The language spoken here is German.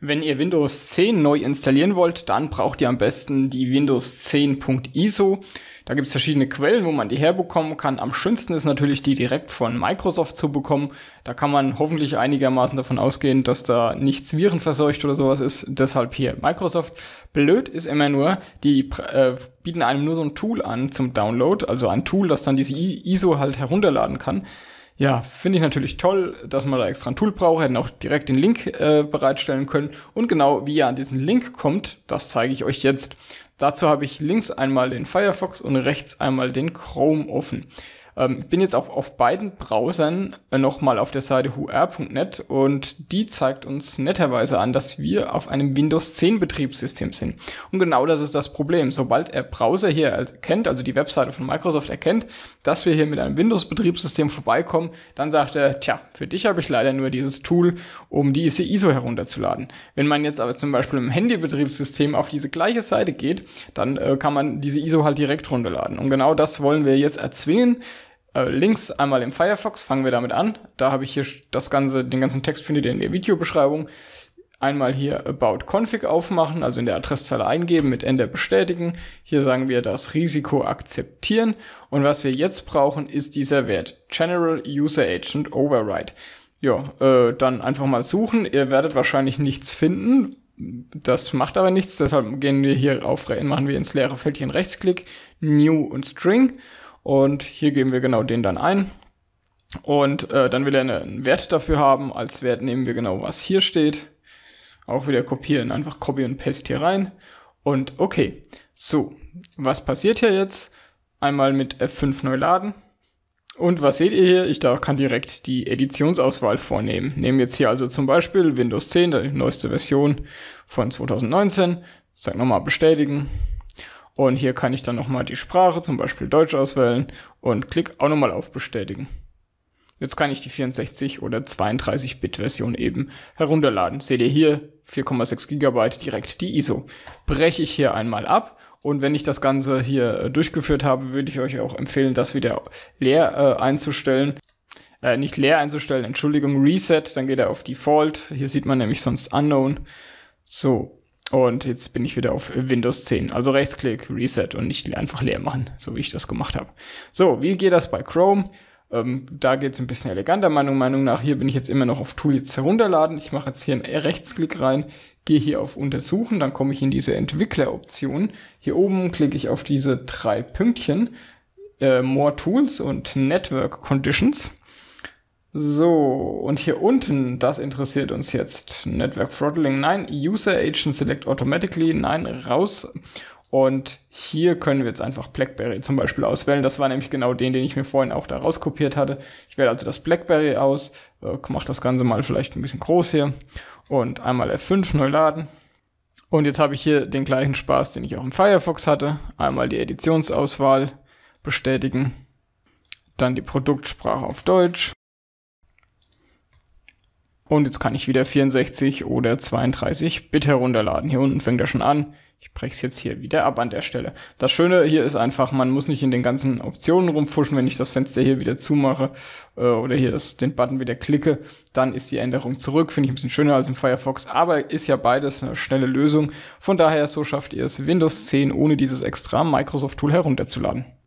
Wenn ihr Windows 10 neu installieren wollt, dann braucht ihr am besten die Windows 10.ISO. Da gibt es verschiedene Quellen, wo man die herbekommen kann. Am schönsten ist natürlich die direkt von Microsoft zu bekommen. Da kann man hoffentlich einigermaßen davon ausgehen, dass da nichts virenverseucht oder sowas ist. Deshalb hier Microsoft. Blöd ist immer nur, die äh, bieten einem nur so ein Tool an zum Download, also ein Tool, das dann diese ISO halt herunterladen kann. Ja, finde ich natürlich toll, dass man da extra ein Tool braucht, hätten auch direkt den Link äh, bereitstellen können. Und genau wie ihr an diesen Link kommt, das zeige ich euch jetzt. Dazu habe ich links einmal den Firefox und rechts einmal den Chrome offen. Ähm, bin jetzt auch auf beiden Browsern äh, nochmal auf der Seite whoare.net und die zeigt uns netterweise an, dass wir auf einem Windows 10 Betriebssystem sind. Und genau das ist das Problem. Sobald er Browser hier erkennt, also die Webseite von Microsoft erkennt, dass wir hier mit einem Windows Betriebssystem vorbeikommen, dann sagt er, tja, für dich habe ich leider nur dieses Tool, um diese ISO herunterzuladen. Wenn man jetzt aber zum Beispiel im Handy-Betriebssystem auf diese gleiche Seite geht, dann äh, kann man diese ISO halt direkt runterladen. Und genau das wollen wir jetzt erzwingen. Äh, links einmal im Firefox, fangen wir damit an. Da habe ich hier das ganze, den ganzen Text findet ihr in der Videobeschreibung. Einmal hier About Config aufmachen, also in der Adresszeile eingeben, mit Enter bestätigen. Hier sagen wir das Risiko akzeptieren. Und was wir jetzt brauchen, ist dieser Wert. General User Agent Override. Ja, äh, dann einfach mal suchen. Ihr werdet wahrscheinlich nichts finden. Das macht aber nichts, deshalb gehen wir hier auf, machen wir ins leere Feldchen Rechtsklick, New und String und hier geben wir genau den dann ein. Und äh, dann will er einen Wert dafür haben. Als Wert nehmen wir genau, was hier steht. Auch wieder kopieren, einfach Copy und Paste hier rein. Und okay, so, was passiert hier jetzt? Einmal mit F5 neu laden. Und was seht ihr hier? Ich da kann direkt die Editionsauswahl vornehmen. Nehmen jetzt hier also zum Beispiel Windows 10, die neueste Version von 2019. Sag nochmal bestätigen. Und hier kann ich dann nochmal die Sprache, zum Beispiel Deutsch auswählen und klicke auch nochmal auf Bestätigen. Jetzt kann ich die 64 oder 32 Bit Version eben herunterladen. Seht ihr hier 4,6 GB direkt die ISO. Breche ich hier einmal ab und wenn ich das Ganze hier äh, durchgeführt habe, würde ich euch auch empfehlen, das wieder leer äh, einzustellen. Äh, nicht leer einzustellen, Entschuldigung, Reset, dann geht er auf Default. Hier sieht man nämlich sonst Unknown. So, und jetzt bin ich wieder auf Windows 10. Also Rechtsklick, Reset und nicht einfach leer machen, so wie ich das gemacht habe. So, wie geht das bei Chrome? Ähm, da geht es ein bisschen eleganter, meiner Meinung nach. Hier bin ich jetzt immer noch auf Tools herunterladen. Ich mache jetzt hier einen Rechtsklick rein, gehe hier auf Untersuchen, dann komme ich in diese Entwickleroption. Hier oben klicke ich auf diese drei Pünktchen, äh, More Tools und Network Conditions. So, und hier unten, das interessiert uns jetzt. Network Throttling, nein. User Agent Select Automatically, nein, raus. Und hier können wir jetzt einfach BlackBerry zum Beispiel auswählen. Das war nämlich genau den, den ich mir vorhin auch da rauskopiert hatte. Ich wähle also das BlackBerry aus, äh, mache das Ganze mal vielleicht ein bisschen groß hier und einmal F5 neu laden. Und jetzt habe ich hier den gleichen Spaß, den ich auch im Firefox hatte. Einmal die Editionsauswahl bestätigen, dann die Produktsprache auf Deutsch und jetzt kann ich wieder 64 oder 32 Bit herunterladen. Hier unten fängt er schon an. Ich breche es jetzt hier wieder ab an der Stelle. Das Schöne hier ist einfach, man muss nicht in den ganzen Optionen rumfuschen. Wenn ich das Fenster hier wieder zumache äh, oder hier das, den Button wieder klicke, dann ist die Änderung zurück. Finde ich ein bisschen schöner als im Firefox, aber ist ja beides eine schnelle Lösung. Von daher, so schafft ihr es, Windows 10 ohne dieses extra Microsoft-Tool herunterzuladen.